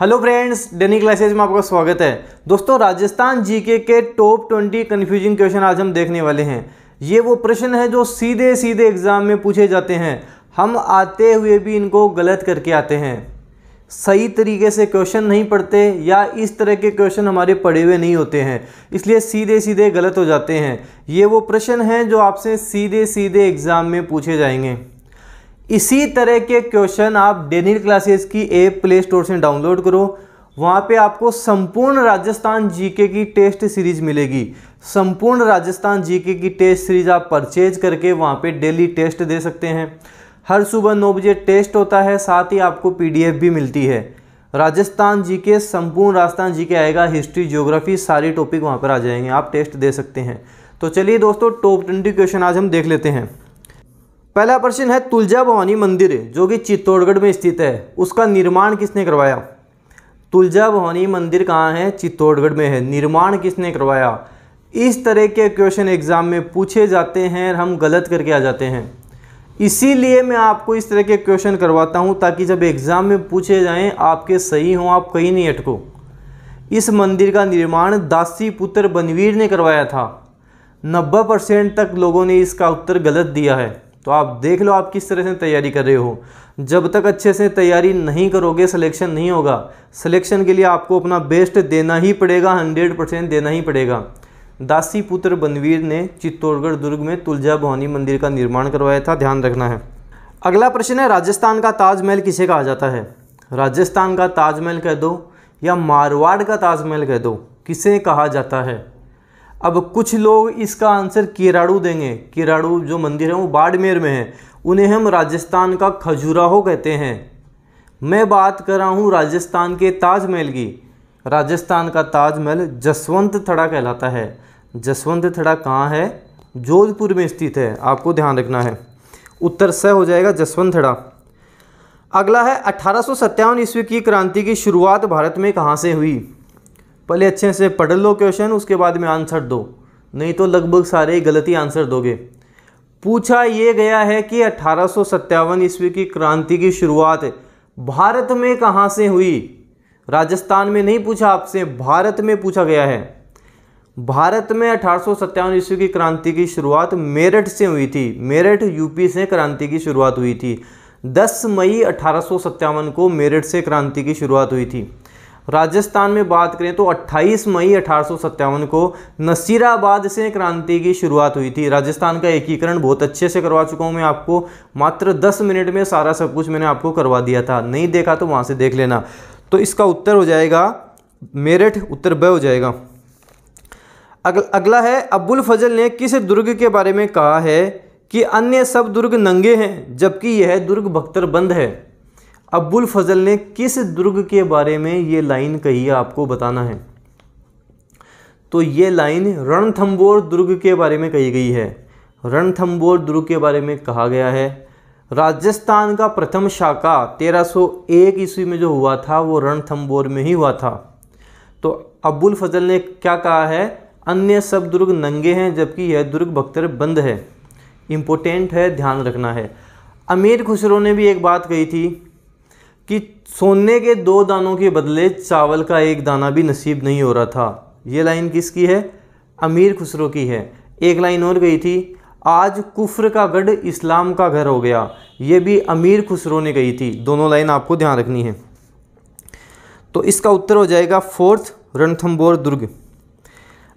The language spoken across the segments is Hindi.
हेलो फ्रेंड्स डेनी क्लासेज में आपका स्वागत है दोस्तों राजस्थान जीके के टॉप ट्वेंटी कन्फ्यूजिंग क्वेश्चन आज हम देखने वाले हैं ये वो प्रश्न है जो सीधे सीधे एग्जाम में पूछे जाते हैं हम आते हुए भी इनको गलत करके आते हैं सही तरीके से क्वेश्चन नहीं पढ़ते या इस तरह के क्वेश्चन हमारे पढ़े हुए नहीं होते हैं इसलिए सीधे सीधे गलत हो जाते हैं ये वो प्रश्न हैं जो आपसे सीधे सीधे एग्ज़ाम में पूछे जाएंगे इसी तरह के क्वेश्चन आप डेनिल क्लासेस की एप प्ले स्टोर से डाउनलोड करो वहाँ पे आपको संपूर्ण राजस्थान जीके की टेस्ट सीरीज मिलेगी संपूर्ण राजस्थान जीके की टेस्ट सीरीज आप परचेज करके वहाँ पे डेली टेस्ट दे सकते हैं हर सुबह नौ बजे टेस्ट होता है साथ ही आपको पीडीएफ भी मिलती है राजस्थान जीके संपूर्ण राजस्थान जीके आएगा हिस्ट्री ज्योग्राफी सारे टॉपिक वहाँ पर आ जाएंगे आप टेस्ट दे सकते हैं तो चलिए दोस्तों टॉप ट्वेंटी क्वेश्चन आज हम देख लेते हैं पहला प्रश्न है तुलजा भवानी मंदिर जो कि चित्तौड़गढ़ में स्थित है उसका निर्माण किसने करवाया तुलजा भवानी मंदिर कहाँ है चित्तौड़गढ़ में है निर्माण किसने करवाया इस तरह के क्वेश्चन एग्जाम में पूछे जाते हैं और हम गलत करके आ जाते हैं इसीलिए मैं आपको इस तरह के क्वेश्चन करवाता हूँ ताकि जब एग्ज़ाम में पूछे जाएँ आपके सही हों आप कहीं नहीं अटको इस मंदिर का निर्माण दासी पुत्र बनवीर ने करवाया था नब्बे परसेंट तक लोगों ने इसका उत्तर गलत दिया है तो आप देख लो आप किस तरह से तैयारी कर रहे हो जब तक अच्छे से तैयारी नहीं करोगे सिलेक्शन नहीं होगा सिलेक्शन के लिए आपको अपना बेस्ट देना ही पड़ेगा हंड्रेड परसेंट देना ही पड़ेगा दासी पुत्र बनवीर ने चित्तौड़गढ़ दुर्ग में तुलजा भवानी मंदिर का निर्माण करवाया था ध्यान रखना है अगला प्रश्न है राजस्थान का ताजमहल किसे कहा जाता है राजस्थान का ताजमहल कह दो या मारवाड़ का ताजमहल कह दो किसे कहा जाता है अब कुछ लोग इसका आंसर केराड़ू देंगे केराड़ू जो मंदिर है वो बाड़मेर में है उन्हें हम राजस्थान का खजुराहो कहते हैं मैं बात कर रहा हूँ राजस्थान के ताजमहल की राजस्थान का ताजमहल जसवंत थड़ा कहलाता है जसवंत थड़ा कहाँ है जोधपुर में स्थित है आपको ध्यान रखना है उत्तर स हो जाएगा जसवंत थड़ा अगला है अठारह ईस्वी की क्रांति की शुरुआत भारत में कहाँ से हुई पहले अच्छे से पढ़ लो क्वेश्चन उसके बाद में आंसर दो नहीं तो लगभग सारे गलती आंसर दोगे पूछा ये गया है कि अठारह ईस्वी की क्रांति की शुरुआत भारत में कहाँ से हुई राजस्थान में नहीं पूछा आपसे भारत में पूछा गया है भारत में अठारह ईस्वी की क्रांति की शुरुआत मेरठ से हुई थी मेरठ यूपी से क्रांति की शुरुआत हुई थी 10 मई अठारह को मेरठ से क्रांति की शुरुआत हुई थी राजस्थान में बात करें तो 28 मई अठारह को नसीराबाद से क्रांति की शुरुआत हुई थी राजस्थान का एकीकरण बहुत अच्छे से करवा चुका हूं मैं आपको मात्र 10 मिनट में सारा सब कुछ मैंने आपको करवा दिया था नहीं देखा तो वहां से देख लेना तो इसका उत्तर हो जाएगा मेरठ उत्तर वह हो जाएगा अगल, अगला है अब्बुल फजल ने किस दुर्ग के बारे में कहा है कि अन्य सब दुर्ग नंगे हैं जबकि यह दुर्ग बख्तरबंद है अब्बुल फजल ने किस दुर्ग के बारे में ये लाइन कही है आपको बताना है तो ये लाइन रणथम्बोर दुर्ग के बारे में कही गई है रणथम्बोर दुर्ग के बारे में कहा गया है राजस्थान का प्रथम शाखा 1301 ईस्वी में जो हुआ था वो रणथम्बोर में ही हुआ था तो अब्बुल फजल ने क्या कहा है अन्य सब दुर्ग नंगे हैं जबकि यह दुर्ग बख्तर बंद है इम्पोर्टेंट है ध्यान रखना है अमीर खुसरो ने भी एक बात कही थी कि सोने के दो दानों के बदले चावल का एक दाना भी नसीब नहीं हो रहा था ये लाइन किसकी है अमीर खुसरो की है एक लाइन और गई थी आज कुफ्र का गढ़ इस्लाम का घर हो गया ये भी अमीर खुसरो ने कही थी दोनों लाइन आपको ध्यान रखनी है तो इसका उत्तर हो जाएगा फोर्थ रणथम्बोर दुर्ग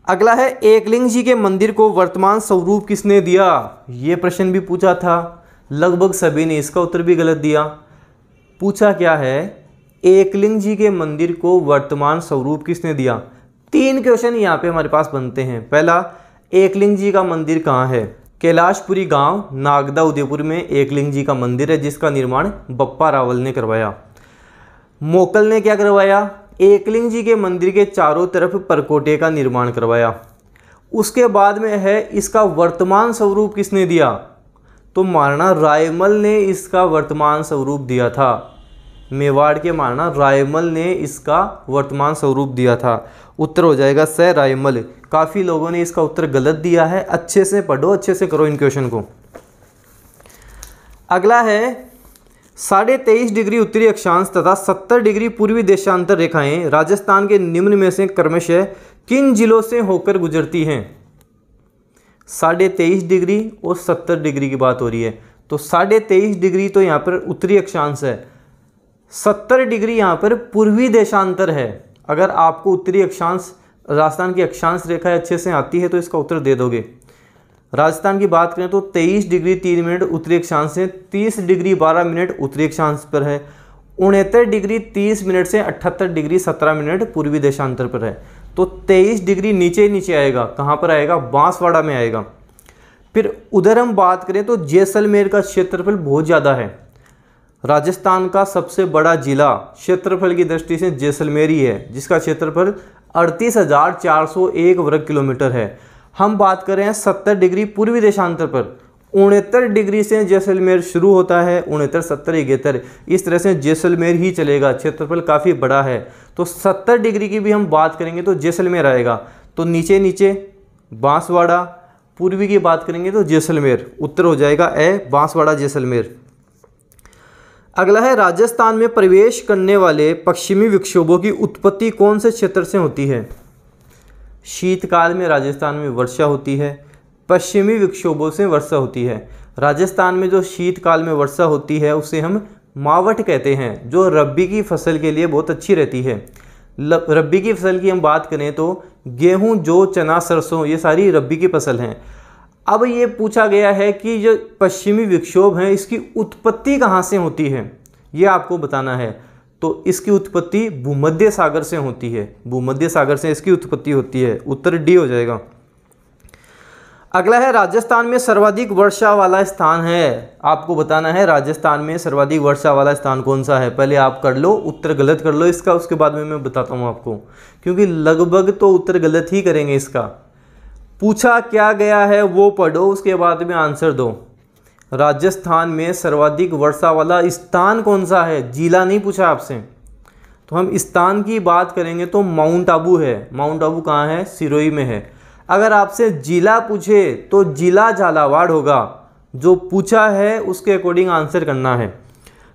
अगला है एकलिंग जी के मंदिर को वर्तमान स्वरूप किसने दिया ये प्रश्न भी पूछा था लगभग सभी ने इसका उत्तर भी गलत दिया पूछा क्या है एकलिंग जी के मंदिर को वर्तमान स्वरूप किसने दिया तीन क्वेश्चन यहाँ पे हमारे पास बनते हैं पहला एकलिंग जी का मंदिर कहाँ है कैलाशपुरी गांव नागदा उदयपुर में एकलिंग जी का मंदिर है जिसका निर्माण बप्पा रावल ने करवाया मोकल ने क्या करवाया एकलिंग जी के मंदिर के चारों तरफ परकोटे का निर्माण करवाया उसके बाद में है इसका वर्तमान स्वरूप किसने दिया तो महाराणा रायमल ने इसका वर्तमान स्वरूप दिया था मेवाड़ के महाराणा रायमल ने इसका वर्तमान स्वरूप दिया था उत्तर हो जाएगा स रायमल काफ़ी लोगों ने इसका उत्तर गलत दिया है अच्छे से पढ़ो अच्छे से करो इन क्वेश्चन को अगला है साढ़े तेईस डिग्री उत्तरी अक्षांश तथा सत्तर डिग्री पूर्वी देशांतर रेखाएं राजस्थान के निम्न में से क्रमशः किन जिलों से होकर गुजरती हैं साढ़े तेईस डिग्री और सत्तर डिग्री की बात हो रही है तो साढ़े तेईस डिग्री तो यहाँ पर उत्तरी अक्षांश है सत्तर डिग्री यहाँ पर पूर्वी देशांतर है अगर आपको उत्तरी अक्षांश राजस्थान की अक्षांश रेखा अच्छे से आती है तो इसका उत्तर दे दोगे राजस्थान की बात करें तो 23 डिग्री तीन मिनट उत्तरी अक्षांश से 30 डिग्री 12 मिनट उत्तरी अक्षांश पर है उनहत्तर डिग्री 30 मिनट से 78 डिग्री 17 मिनट पूर्वी देशांतर पर है तो 23 डिग्री नीचे नीचे आएगा कहाँ पर आएगा बांसवाड़ा में आएगा फिर उधर हम बात करें तो जैसलमेर का क्षेत्रफल बहुत ज़्यादा है राजस्थान का सबसे बड़ा जिला क्षेत्रफल की दृष्टि से जैसलमेर ही है जिसका क्षेत्रफल अड़तीस हज़ार चार सौ एक वर्ग किलोमीटर है हम बात कर रहे हैं सत्तर डिग्री पूर्वी देशांतर पर उनहत्तर डिग्री से जैसलमेर शुरू होता है उनहत्तर सत्तर इकहत्तर इस तरह से जैसलमेर ही चलेगा क्षेत्रफल काफ़ी बड़ा है तो सत्तर डिग्री की भी हम बात करेंगे तो जैसलमेर आएगा तो नीचे नीचे बांसवाड़ा पूर्वी की बात करेंगे तो जैसलमेर उत्तर हो जाएगा ए बांसवाड़ा जैसलमेर अगला है राजस्थान में प्रवेश करने वाले पश्चिमी विक्षोभों की उत्पत्ति कौन से क्षेत्र से होती है शीतकाल में राजस्थान में वर्षा होती है पश्चिमी विक्षोभों से वर्षा होती है राजस्थान में जो शीतकाल में वर्षा होती है उसे हम मावट कहते हैं जो रब्बी की फसल के लिए बहुत अच्छी रहती है रब्बी की फसल की हम बात करें तो गेहूं जो चना सरसों ये सारी रब्बी की फसल हैं अब ये पूछा गया है कि जो पश्चिमी विक्षोभ हैं इसकी उत्पत्ति कहाँ से होती है ये आपको बताना है तो इसकी उत्पत्ति भूमध्य सागर से होती है भूमध्य सागर से इसकी उत्पत्ति होती है उत्तर डी हो जाएगा अगला है राजस्थान में सर्वाधिक वर्षा वाला स्थान है आपको बताना है राजस्थान में सर्वाधिक वर्षा वाला स्थान कौन सा है पहले आप कर लो उत्तर गलत कर लो इसका उसके बाद में मैं बताता हूँ आपको क्योंकि लगभग तो उत्तर गलत ही करेंगे इसका पूछा क्या गया है वो पढ़ो उसके बाद में आंसर दो राजस्थान में सर्वाधिक वर्षा वाला स्थान कौन सा है जिला नहीं पूछा आपसे तो हम स्थान की बात करेंगे तो माउंट आबू है माउंट आबू कहाँ है सिरोई में है अगर आपसे जिला पूछे तो जिला झालावाड़ होगा जो पूछा है उसके अकॉर्डिंग आंसर करना है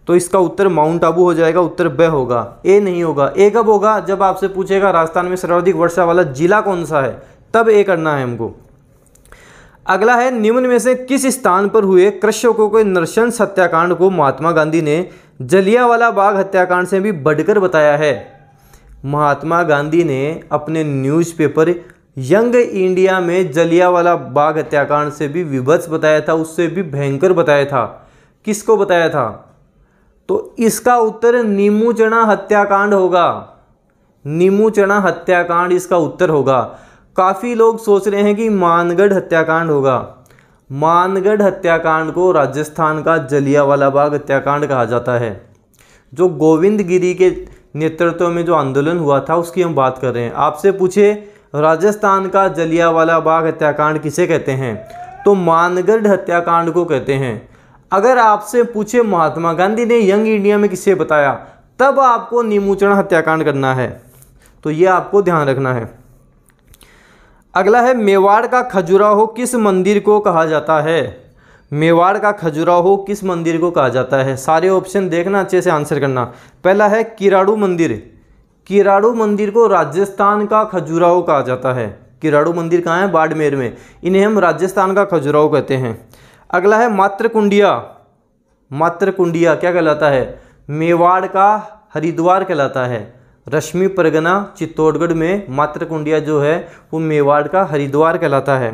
तो इसका उत्तर माउंट आबू हो जाएगा उत्तर ब होगा ए नहीं होगा ए कब होगा जब आपसे पूछेगा राजस्थान में सर्वाधिक वर्षा वाला जिला कौन सा है तब ए करना है हमको अगला है निम्न में से किस स्थान पर हुए कृषकों के नरसंस हत्याकांड को महात्मा गांधी ने जलियावाला बाग हत्याकांड से भी बढ़कर बताया है महात्मा गांधी ने अपने न्यूज़पेपर यंग इंडिया में जलियावाला बाग हत्याकांड से भी विभत्स बताया था उससे भी भयंकर बताया था किसको बताया था तो इसका उत्तर नीमूचना हत्याकांड होगा नीमूचना हत्याकांड इसका उत्तर होगा काफ़ी लोग सोच रहे हैं कि मानगढ़ हत्याकांड होगा मानगढ़ हत्याकांड को राजस्थान का जलियावाला बाग हत्याकांड कहा जाता है जो गोविंद गिरी के नेतृत्व में जो आंदोलन हुआ था उसकी हम बात कर रहे हैं आपसे पूछे राजस्थान का जलियावाला बाग हत्याकांड किसे कहते हैं तो मानगढ़ हत्याकांड को कहते हैं अगर आपसे पूछे महात्मा गांधी ने यंग इंडिया में किसे बताया तब आपको निमूचना हत्याकांड करना है तो ये आपको ध्यान रखना है अगला है मेवाड़ का खजुराहो किस मंदिर को कहा जाता है मेवाड़ का खजुराहो किस मंदिर को कहा जाता है सारे ऑप्शन देखना अच्छे से आंसर करना पहला है किराड़ू मंदिर किराड़ू मंदिर को राजस्थान का खजुराहो कहा जाता है किराड़ू मंदिर कहाँ है बाड़मेर में इन्हें हम राजस्थान का खजुराहो कहते हैं अगला है मातृकुंडिया मातृकुंडिया क्या कहलाता है मेवाड़ का हरिद्वार कहलाता है रश्मि परगना चित्तौड़गढ़ में मातृकुंडिया जो है वो मेवाड़ का हरिद्वार कहलाता है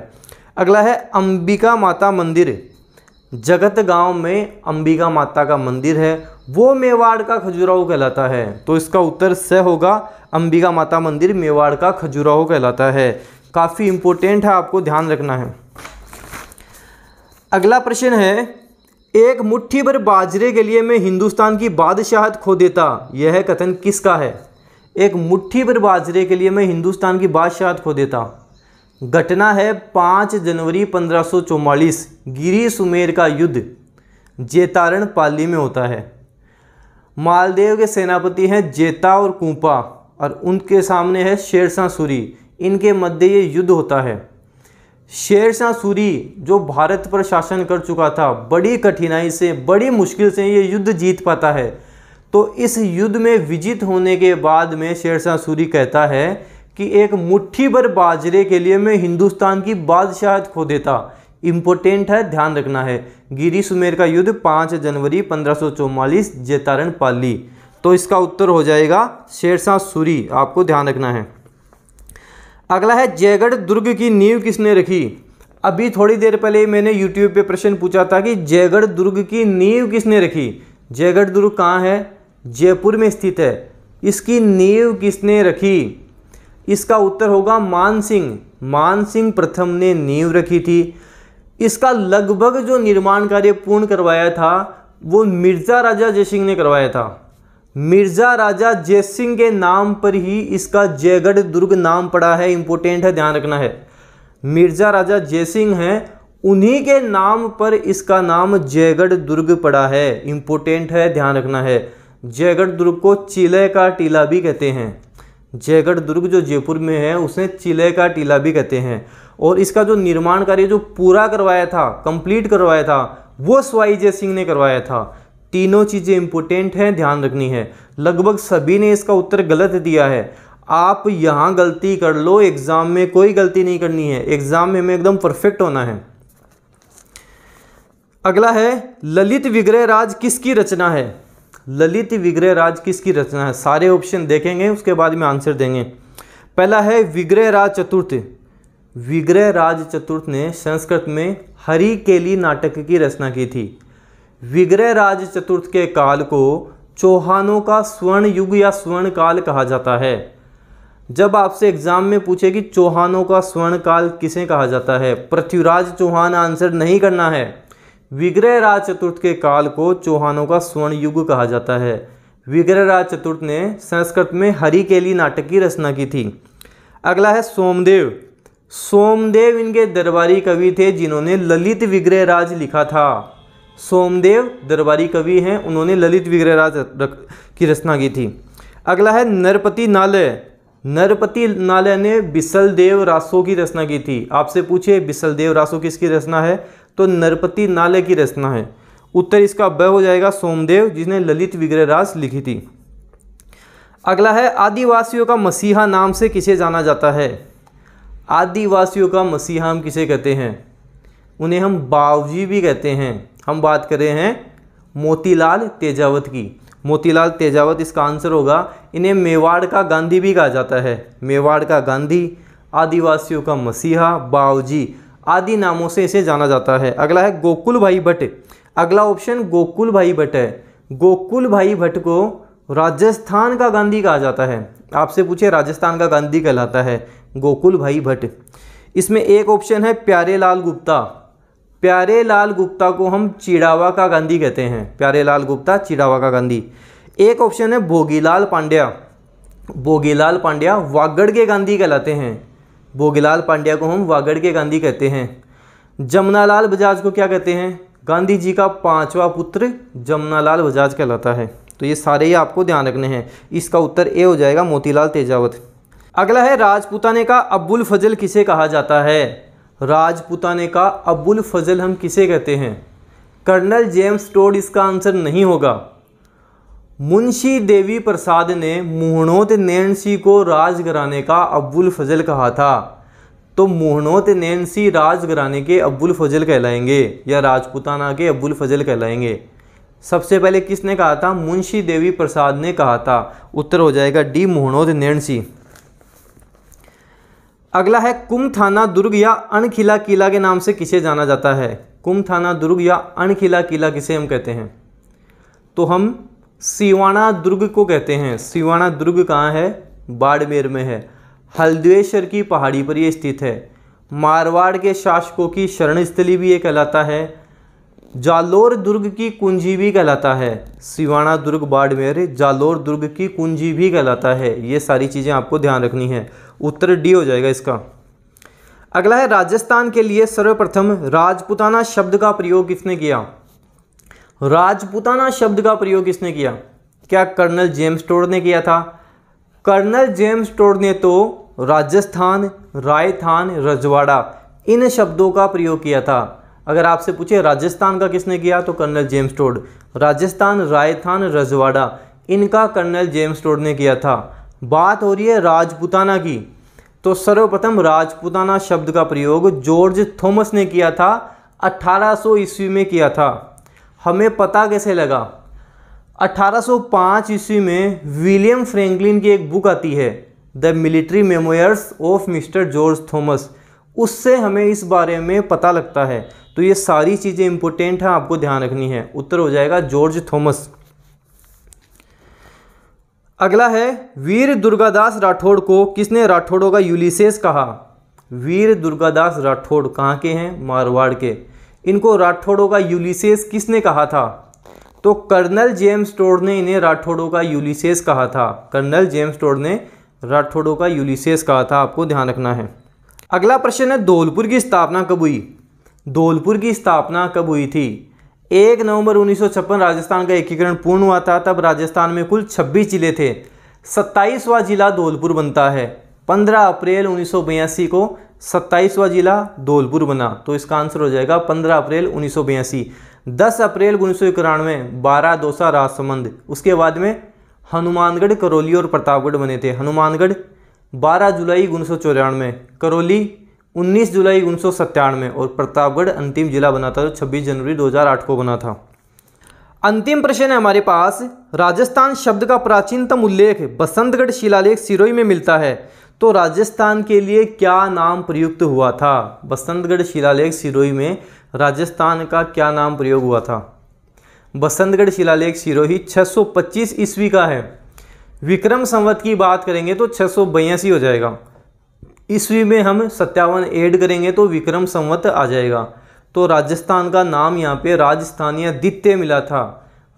अगला है अंबिका माता मंदिर जगत गांव में अंबिका माता का मंदिर है वो मेवाड़ का खजुराहो कहलाता है तो इसका उत्तर स होगा अंबिका माता मंदिर मेवाड़ का खजुराहो कहलाता है काफ़ी इम्पोर्टेंट है आपको ध्यान रखना है अगला प्रश्न है एक मुट्ठी भर बाजरे के लिए मैं हिंदुस्तान की बादशाहत खो देता यह कथन किसका है एक मुट्ठी भर बाजरे के लिए मैं हिंदुस्तान की बादशाहत खो देता घटना है पाँच जनवरी 1544 गिरी सुमेर का युद्ध जेतारण पाली में होता है मालदेव के सेनापति हैं जेता और कुंपा और उनके सामने है शेरशाह सूरी इनके मध्य ये युद्ध होता है शेरशाह सूरी जो भारत पर शासन कर चुका था बड़ी कठिनाई से बड़ी मुश्किल से ये युद्ध जीत पाता है तो इस युद्ध में विजित होने के बाद में शेरशाह सूरी कहता है कि एक मुट्ठी भर बाजरे के लिए मैं हिंदुस्तान की बादशाह खो देता इम्पोर्टेंट है ध्यान रखना है गिरी सुमेर का युद्ध 5 जनवरी 1544 जैतारण पाली तो इसका उत्तर हो जाएगा शेरशाह सूरी आपको ध्यान रखना है अगला है जयगढ़ दुर्ग की नींव किसने रखी अभी थोड़ी देर पहले मैंने यूट्यूब पे प्रश्न पूछा था कि जयगढ़ दुर्ग की नींव किसने रखी जयगढ़ दुर्ग कहाँ है जयपुर में स्थित है इसकी नींव किसने रखी इसका उत्तर होगा मानसिंह मानसिंह प्रथम ने नींव रखी थी इसका लगभग जो निर्माण कार्य पूर्ण करवाया था वो मिर्ज़ा राजा जयसिंह ने करवाया था मिर्ज़ा राजा जयसिंह के नाम पर ही इसका जयगढ़ दुर्ग नाम पड़ा है इम्पोर्टेंट है ध्यान रखना है मिर्ज़ा राजा जयसिंह हैं उन्हीं के नाम पर इसका नाम जयगढ़ दुर्ग पड़ा है इम्पोर्टेंट है ध्यान रखना है जयगढ़ दुर्ग को चिले का टीला भी कहते हैं जयगढ़ दुर्ग जो जयपुर में है उसे चिले का टीला भी कहते हैं और इसका जो निर्माण कार्य जो पूरा करवाया था कंप्लीट करवाया था वो स्वाई जय सिंह ने करवाया था तीनों चीज़ें इंपॉर्टेंट हैं ध्यान रखनी है लगभग सभी ने इसका उत्तर गलत दिया है आप यहाँ गलती कर लो एग्ज़ाम में कोई गलती नहीं करनी है एग्ज़ाम में हमें एकदम परफेक्ट होना है अगला है ललित विग्रह राज किसकी रचना है ललित विग्रह राज किसकी रचना है सारे ऑप्शन देखेंगे उसके बाद में आंसर देंगे पहला है विग्रह राज चतुर्थ विग्रह राज चतुर्थ ने संस्कृत में हरि केली नाटक की रचना की थी विग्रह राज चतुर्थ के काल को चौहानों का स्वर्ण युग या स्वर्ण काल कहा जाता है जब आपसे एग्जाम में पूछे कि चौहानों का स्वर्ण काल किसे कहा जाता है पृथ्वीराज चौहान आंसर नहीं करना है विग्रह राज चतुर्थ के काल को चौहानों का स्वर्ण युग कहा जाता है विग्रह राज चतुर्थ ने संस्कृत में हरि के लिए नाटक की रचना की थी अगला है सोमदेव सोमदेव इनके दरबारी कवि थे जिन्होंने ललित विग्रह राज लिखा था सोमदेव दरबारी कवि हैं उन्होंने ललित विग्रह राज की रचना की थी अगला है नरपति नालय नरपति नालय ने बिसलदेव रासो की रचना की थी आपसे पूछे बिसलदेव रासो किसकी रचना है तो नरपति नाले की रचना है उत्तर इसका ब हो जाएगा सोमदेव जिसने ललित विग्रहराज लिखी थी अगला है आदिवासियों का मसीहा नाम से किसे जाना जाता है आदिवासियों का मसीहा हम किसे कहते हैं उन्हें हम बावजी भी कहते हैं हम बात कर रहे हैं मोतीलाल तेजावत की मोतीलाल तेजावत इसका आंसर होगा इन्हें मेवाड़ का गांधी भी कहा जाता है मेवाड़ का गांधी आदिवासियों का मसीहा बावजी आदि नामों से इसे जाना जाता है अगला है गोकुल भाई भट्ट अगला ऑप्शन गोकुल भाई भट्ट है गोकुल भाई भट्ट को राजस्थान का गांधी कहा जाता है आपसे पूछे राजस्थान का गांधी कहलाता है गोकुल भाई भट्ट इसमें एक ऑप्शन है प्यारे लाल गुप्ता प्यारे लाल गुप्ता को हम चिड़ावा का गांधी कहते हैं प्यारे लाल गुप्ता चिड़ावा का गांधी एक ऑप्शन है भोगीलाल पांड्या भोगीलाल पांड्या वागड़ के गांधी कहलाते हैं भोगीलाल पांड्या को हम वागड़ के गांधी कहते हैं जमुनालाल बजाज को क्या कहते हैं गांधी जी का पांचवा पुत्र जमुनालाल बजाज कहलाता है तो ये सारे ही आपको ध्यान रखने हैं इसका उत्तर ए हो जाएगा मोतीलाल तेजावत अगला है राजपुताने का अब्बुल फजल किसे कहा जाता है राजपुताने का अब्बुल फजल हम किसे कहते हैं कर्नल जेम्स टोड इसका आंसर नहीं होगा मुंशी देवी प्रसाद ने मोहनोत नैनसी को राजघराने का अब्बुल फजल कहा था तो मोहनोत नैनसी राजघराने के अब्बुल फजल कहलाएंगे या राजपुताना के अब्बुल फजल कहलाएंगे सबसे पहले किसने कहा था मुंशी देवी प्रसाद ने कहा था उत्तर हो जाएगा डी मोहनोत नैनसी अगला है कुम थाना दुर्ग या अणखिला किला के नाम से किसे जाना जाता है कुम थाना दुर्ग या अणखिला किला किसे हम कहते हैं तो हम सिवाना दुर्ग को कहते हैं सिवाना दुर्ग कहाँ है बाड़मेर में है हल्द्वेश्वर की पहाड़ी पर यह स्थित है मारवाड़ के शासकों की शरण स्थली भी ये कहलाता है जालोर दुर्ग की कुंजी भी कहलाता है सिवाना दुर्ग बाड़मेर जालोर दुर्ग की कुंजी भी कहलाता है ये सारी चीज़ें आपको ध्यान रखनी है उत्तर डी हो जाएगा इसका अगला है राजस्थान के लिए सर्वप्रथम राजपुताना शब्द का प्रयोग किसने किया राजपुताना शब्द का प्रयोग किसने किया क्या कर्नल जेम्स टोड ने किया था कर्नल जेम्स टोड ने तो राजस्थान रायथान रजवाड़ा इन शब्दों का प्रयोग किया था अगर आपसे पूछे राजस्थान का किसने किया तो कर्नल जेम्स टोड राजस्थान रायथान रजवाड़ा इनका कर्नल जेम्स टोड ने किया था बात हो रही है राजपुताना की तो सर्वप्रथम राजपुताना शब्द का प्रयोग जॉर्ज थॉमस ने किया था 1800 ईस्वी में किया था हमें पता कैसे लगा 1805 ईस्वी में विलियम फ्रैंकलिन की एक बुक आती है the military memoirs of Mister George Thomas उससे हमें इस बारे में पता लगता है तो ये सारी चीज़ें इंपॉर्टेंट हैं आपको ध्यान रखनी है उत्तर हो जाएगा जॉर्ज थॉमस अगला है वीर दुर्गादास राठौड़ को किसने राठौड़ों का यूलिसेस कहा वीर दुर्गादास राठौड़ कहाँ के हैं मारवाड़ के इनको राठौड़ों का यूलिसेस किसने कहा था तो कर्नल जेम्स टोड ने इन्हें राठौड़ों का यूलिसेस कहा था कर्नल जेम्स टोड ने राठौड़ों का यूलिसेस कहा था आपको ध्यान रखना है अगला प्रश्न है धौलपुर की स्थापना कब हुई धौलपुर की स्थापना कब हुई थी एक नवंबर उन्नीस राजस्थान का एकीकरण पूर्ण हुआ था तब राजस्थान में कुल 26 जिले थे सत्ताईसवा जिला धौलपुर बनता है 15 अप्रैल उन्नीस को सत्ताईसवा जिला धौलपुर बना तो इसका आंसर हो जाएगा 15 अप्रैल उन्नीस सौ बयासी दस अप्रैल उन्नीस सौ इक्यानवे बारह दोसा राजसमंद उसके बाद में हनुमानगढ़ करौली और प्रतापगढ़ बने थे हनुमानगढ़ 12 जुलाई उन्नीस सौ चौरानवे करौली 19 जुलाई उन्नीस सौ सत्तानवे और प्रतापगढ़ अंतिम जिला बना था जो छब्बीस जनवरी 2008 को बना था अंतिम प्रश्न है हमारे पास राजस्थान शब्द का प्राचीनतम उल्लेख बसंतगढ़ शिलालेख सिरोई में मिलता है तो राजस्थान के लिए क्या नाम प्रयुक्त हुआ था बसंतगढ़ शिलालेख सिरोही में राजस्थान का क्या नाम प्रयोग हुआ था बसंतगढ़ शिलालेख सिरोही 625 ईस्वी का है विक्रम संवत की बात करेंगे तो छः हो जाएगा ईस्वी में हम सत्तावन एड करेंगे तो विक्रम संवत आ जाएगा तो राजस्थान का नाम यहाँ पे राजस्थानीय द्वितीय मिला था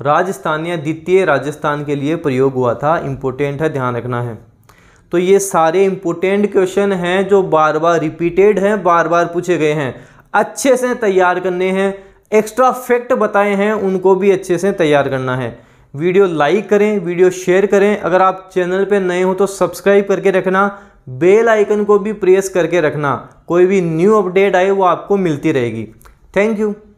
राजस्थानीय द्वितीय राजस्थान के लिए प्रयोग हुआ था इम्पोर्टेंट है ध्यान रखना है तो ये सारे इंपोर्टेंट क्वेश्चन हैं जो बार बार रिपीटेड हैं बार बार पूछे गए हैं अच्छे से तैयार करने हैं एक्स्ट्रा फैक्ट बताए हैं उनको भी अच्छे से तैयार करना है वीडियो लाइक करें वीडियो शेयर करें अगर आप चैनल पर नए हो तो सब्सक्राइब करके रखना बेल आइकन को भी प्रेस करके रखना कोई भी न्यू अपडेट आए वो आपको मिलती रहेगी थैंक यू